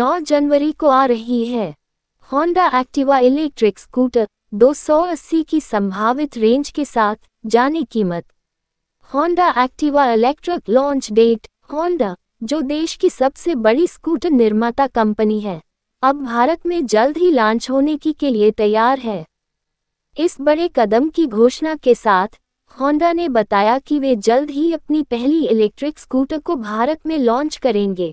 9 जनवरी को आ रही है होंडा एक्टिवा इलेक्ट्रिक स्कूटर 280 की संभावित रेंज के साथ जाने कीमत Honda Activa electric launch date Honda जो देश की सबसे बड़ी स्कूटर निर्माता कंपनी है अब भारत में जल्द ही लॉन्च होने की के लिए तैयार है इस बड़े कदम की घोषणा के साथ होंडा ने बताया कि वे जल्द ही अपनी पहली इलेक्ट्रिक स्कूटर को भारत में लॉन्च करेंगे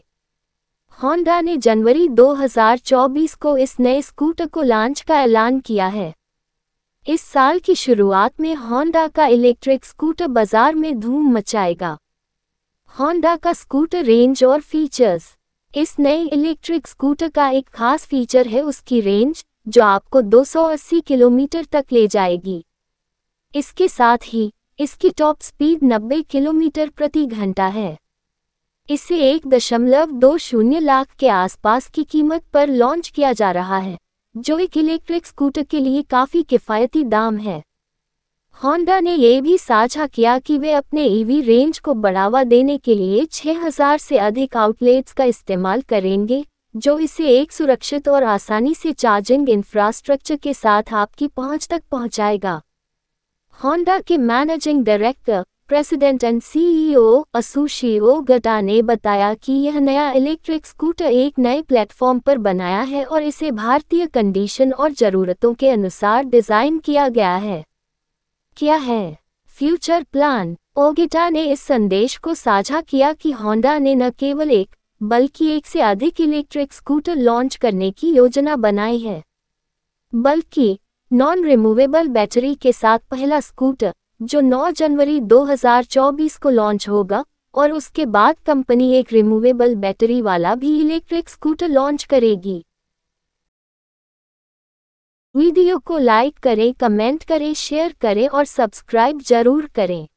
होंडा ने जनवरी 2024 को इस नए स्कूटर को लॉन्च का ऐलान किया है इस साल की शुरुआत में होंडा का इलेक्ट्रिक स्कूटर बाजार में धूम मचाएगा होंडा का स्कूटर रेंज और फीचर्स इस नए इलेक्ट्रिक स्कूटर का एक खास फीचर है उसकी रेंज जो आपको 280 किलोमीटर तक ले जाएगी इसके साथ ही इसकी टॉप स्पीड 90 किलोमीटर प्रति घंटा है इसे एक दशमलव दो शून्य लाख के आसपास की कीमत पर लॉन्च किया जा रहा है जो एक इलेक्ट्रिक स्कूटर के लिए काफ़ी किफ़ायती दाम है होंडा ने यह भी साझा किया कि वे अपने ईवी e रेंज को बढ़ावा देने के लिए 6000 से अधिक आउटलेट्स का इस्तेमाल करेंगे जो इसे एक सुरक्षित और आसानी से चार्जिंग इंफ्रास्ट्रक्चर के साथ आपकी पहुंच तक पहुंचाएगा होंडा के managing director president and CEO Atsushi Ogata ने बताया कि यह नया इलेक्ट्रिक स्कूटर एक नए प्लेटफॉर्म पर बनाया है और इसे भारतीय कंडीशन और जरूरतों के अनुसार डिजाइन किया गया है क्या है फ्यूचर प्लान ओगिटा ने इस संदेश को साझा किया कि होंडा ने न केवल एक बल्कि एक से अधिक इलेक्ट्रिक स्कूटर लॉन्च करने की योजना बनाई है बल्कि नॉन रिमूवेबल बैटरी के साथ पहला स्कूटर जो 9 जनवरी 2024 को लॉन्च होगा और उसके बाद कंपनी एक रिमूवेबल बैटरी वाला भी इलेक्ट्रिक स्कूटर लॉन्च करेगी वीडियो को लाइक करें कमेंट करें शेयर करें और सब्सक्राइब जरूर करें